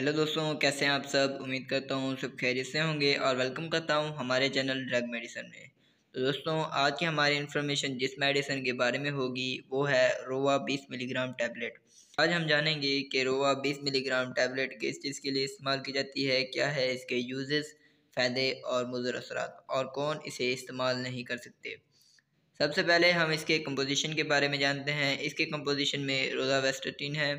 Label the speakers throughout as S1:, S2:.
S1: Hello दोस्तों कैसे हैं आप सब उम्मीद करता हूँ सब खैरियत से होंगे और वेलकम करता हूँ हमारे चैनल ड्रग मेडिसन में तो दोस्तों आज की हमारी इन्फॉर्मेशन जिस मेडिसन के बारे में होगी वो है रोवा 20 मिलीग्राम टैबलेट आज हम जानेंगे कि रोवा 20 मिलीग्राम टैबलेट किस चीज़ के लिए इस्तेमाल की जाती है क्या है इसके यूज़ फ़ायदे और मुजर असरात और कौन इसे इस्तेमाल नहीं कर सकते सबसे पहले हम इसके कम्पोजिशन के बारे में जानते हैं इसके कम्पोजिशन में रोजा वेस्टिन है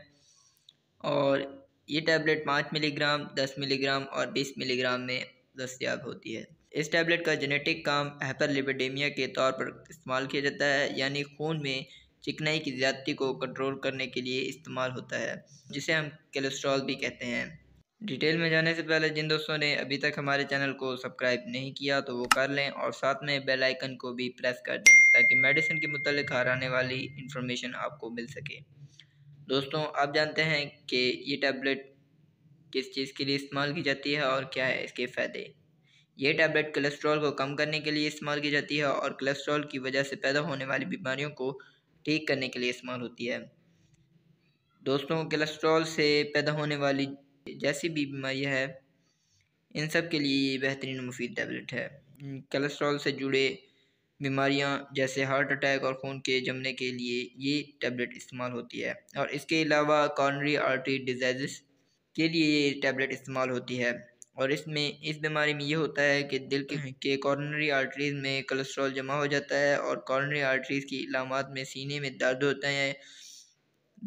S1: और ये टैबलेट पाँच मिलीग्राम दस मिलीग्राम और बीस मिलीग्राम में दस्तियाब होती है इस टैबलेट का जेनेटिक काम हैपरलिपिडेमिया के तौर पर इस्तेमाल किया जाता है यानी खून में चिकनाई की ज़्यादती को कंट्रोल करने के लिए इस्तेमाल होता है जिसे हम कोलेस्ट्रॉल भी कहते हैं डिटेल में जाने से पहले जिन दोस्तों ने अभी तक हमारे चैनल को सब्सक्राइब नहीं किया तो वो कर लें और साथ में बेल आइकन को भी प्रेस कर दें ताकि मेडिसिन के मुतल आने वाली इन्फॉर्मेशन आपको मिल सके दोस्तों आप जानते हैं कि ये टैबलेट किस चीज़ के लिए इस्तेमाल की जाती है और क्या है इसके फ़ायदे ये टैबलेट कोलेस्ट्रॉल को कम करने के लिए इस्तेमाल की जाती है और कोलेस्ट्रॉल की वजह से पैदा होने वाली बीमारियों को ठीक करने के लिए इस्तेमाल होती है दोस्तों कोलेस्ट्रॉल से पैदा होने वाली जैसी भी बीमारी है इन सब के लिए ये बेहतरीन मुफीद टैबलेट है कोलेस्ट्रॉल से जुड़े बीमारियां जैसे हार्ट अटैक और खून के जमने के लिए ये टैबलेट इस्तेमाल होती है और इसके अलावा कॉर्नरी आर्टरी डिजाइज़ के लिए ये टैबलेट इस्तेमाल होती है और इसमें इस बीमारी में ये होता है कि दिल के हम्म। कॉर्नरी आर्टरीज़ में कोलेस्ट्रॉल जमा हो जाता है और कॉर्नरी आर्टरीज़ की इलामत में सीने में दर्द होता है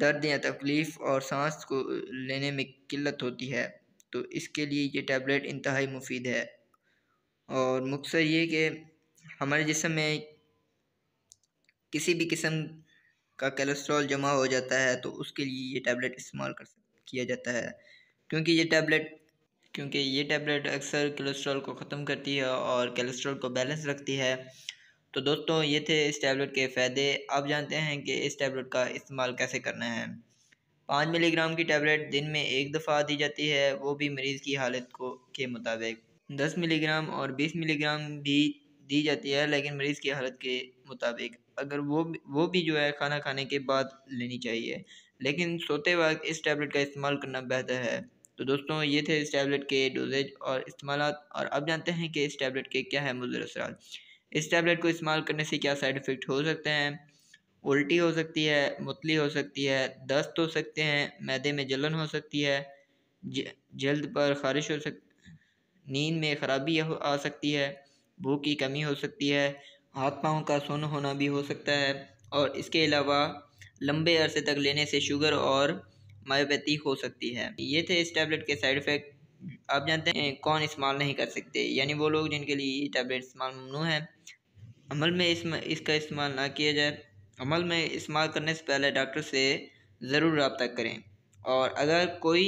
S1: दर्द या तकलीफ़ और सांस को लेने में किल्लत होती है तो इसके लिए ये टैबलेट इंतहाई मुफीद है और मुख्तर ये कि हमारे जिसम में किसी भी किस्म का कोलेस्ट्रॉल जमा हो जाता है तो उसके लिए ये टैबलेट इस्तेमाल कर किया जाता है क्योंकि ये टैबलेट क्योंकि ये टैबलेट अक्सर कोलेस्ट्रॉल को ख़त्म करती है और कोलेस्ट्रॉल को बैलेंस रखती है तो दोस्तों ये थे इस टैबलेट के फ़ायदे आप जानते हैं कि इस टैबलेट का इस्तेमाल कैसे करना है पाँच मिलीग्राम की टैबलेट दिन में एक दफ़ा दी जाती है वो भी मरीज़ की हालत को के मुताबिक दस मिलीग्राम और बीस मिलीग्राम भी दी जाती है लेकिन मरीज़ की हालत के मुताबिक अगर वो वो भी जो है खाना खाने के बाद लेनी चाहिए लेकिन सोते वक्त इस टैबलेट का इस्तेमाल करना बेहतर है तो दोस्तों ये थे इस टैबलेट के डोजेज और इस्तेमाल और अब जानते हैं कि इस टैबलेट के क्या है मुजर असर इस टैबलेट को इस्तेमाल करने से क्या साइड इफ़ेक्ट हो सकते हैं उल्टी हो सकती है मुतली हो सकती है दस्त हो सकते हैं मैदे में जलन हो सकती है जल्द पर खारिश हो सक नींद में खराबी आ सकती है भूख की कमी हो सकती है हाथ पाँव का सुन होना भी हो सकता है और इसके अलावा लंबे अरसे तक लेने से शुगर और मायोपैथी हो सकती है ये थे इस टैबलेट के साइड इफ़ेक्ट आप जानते हैं कौन इस्तेमाल नहीं कर सकते यानी वो लोग जिनके लिए ये टैबलेट इस्तेमाल ममनू है अमल में इस इसका इस्तेमाल ना किया जाए अमल में इस्तेमाल करने से पहले डॉक्टर से ज़रूर रबता करें और अगर कोई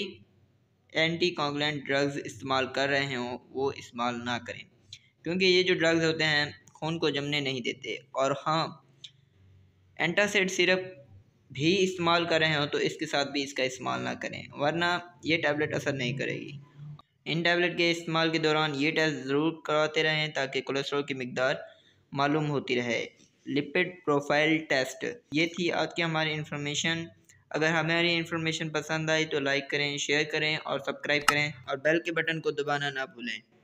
S1: एंटी कॉन्गलेंट ड्रग्स इस्तेमाल कर रहे हों वो इस्तेमाल ना करें क्योंकि ये जो ड्रग्स होते हैं खून को जमने नहीं देते और हाँ एंटासिड सिरप भी इस्तेमाल कर रहे हो तो इसके साथ भी इसका इस्तेमाल ना करें वरना ये टैबलेट असर नहीं करेगी इन टैबलेट के इस्तेमाल के दौरान ये टेस्ट ज़रूर करवाते रहें ताकि कोलेस्ट्रॉल की मकदार मालूम होती रहे लिपिड प्रोफाइल टेस्ट ये थी आज की हमारी इन्फॉर्मेशन अगर हमारी इन्फॉर्मेशन पसंद आई तो लाइक करें शेयर करें और सब्सक्राइब करें और बेल के बटन को दबाना ना भूलें